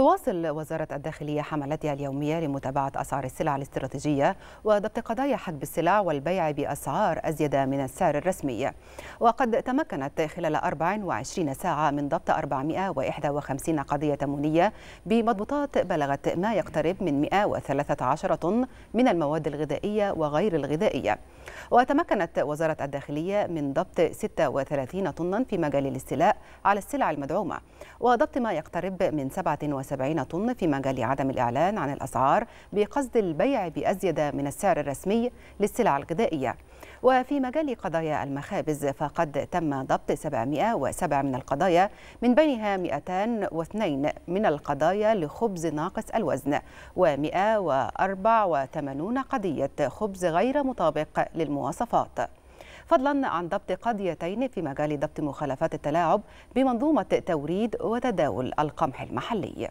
تواصل وزارة الداخلية حملتها اليومية لمتابعة أسعار السلع الاستراتيجية وضبط قضايا حجب السلع والبيع بأسعار أزيد من السعر الرسمي وقد تمكنت خلال 24 ساعة من ضبط 451 قضية تمونية بمضبوطات بلغت ما يقترب من 113 طن من المواد الغذائية وغير الغذائية وتمكنت وزارة الداخلية من ضبط 36 طنا في مجال الاستيلاء على السلع المدعومة وضبط ما يقترب من 7 70 طن في مجال عدم الإعلان عن الأسعار بقصد البيع بأزيد من السعر الرسمي للسلع الغذائية وفي مجال قضايا المخابز فقد تم ضبط 707 من القضايا من بينها 202 من القضايا لخبز ناقص الوزن و184 قضية خبز غير مطابق للمواصفات فضلا عن ضبط قضيتين في مجال ضبط مخالفات التلاعب بمنظومة توريد وتداول القمح المحلي